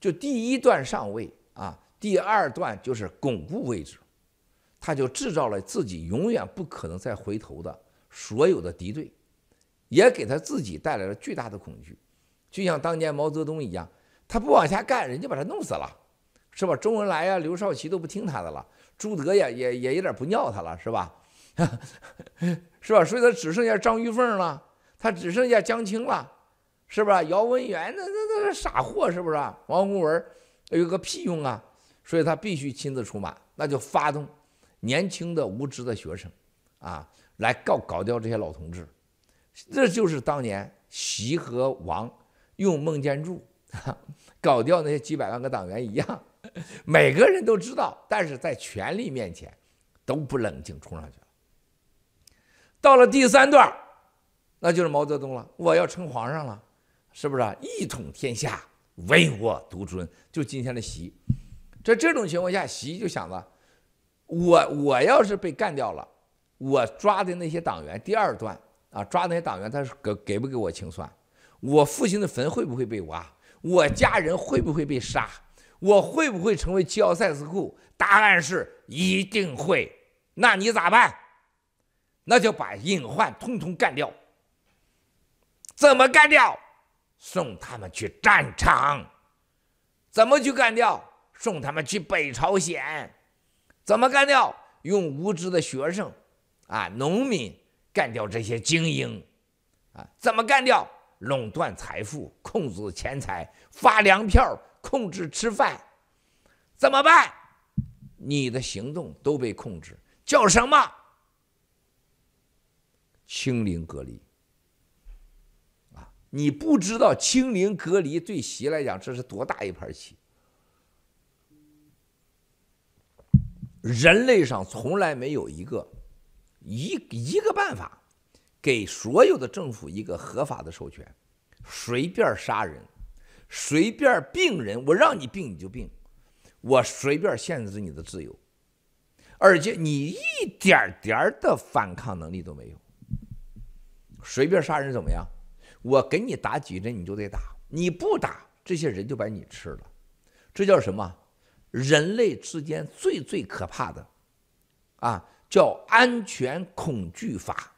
就第一段上位啊，第二段就是巩固位置，他就制造了自己永远不可能再回头的所有的敌对，也给他自己带来了巨大的恐惧，就像当年毛泽东一样，他不往下干，人家把他弄死了，是吧？周恩来呀、刘少奇都不听他的了，朱德也也也有点不尿他了，是吧？是吧？所以他只剩下张玉凤了，他只剩下江青了。是不是姚文元那那那傻货？是不是啊？王洪文有个屁用啊！所以他必须亲自出马，那就发动年轻的无知的学生，啊，来搞搞掉这些老同志。这就是当年习和王用孟建柱 搞掉那些几百万个党员一样，每个人都知道，但是在权力面前都不冷静，冲上去了。到了第三段，那就是毛泽东了，我要称皇上了。是不是啊？一统天下，唯我独尊。就今天的习，在这种情况下，习就想着，我我要是被干掉了，我抓的那些党员，第二段啊，抓那些党员，他是给给不给我清算？我父亲的坟会不会被挖？我家人会不会被杀？我会不会成为奥塞斯库？答案是一定会。那你咋办？那就把隐患通通干掉。怎么干掉？送他们去战场，怎么去干掉？送他们去北朝鲜，怎么干掉？用无知的学生、啊农民干掉这些精英，啊怎么干掉？垄断财富，控制钱财，发粮票，控制吃饭，怎么办？你的行动都被控制，叫什么？清零隔离。你不知道清零隔离对习来讲这是多大一盘棋？人类上从来没有一个一一个办法给所有的政府一个合法的授权，随便杀人，随便病人，我让你病你就病，我随便限制你的自由，而且你一点点的反抗能力都没有，随便杀人怎么样？我给你打几针，你就得打；你不打，这些人就把你吃了。这叫什么？人类之间最最可怕的，啊，叫安全恐惧法。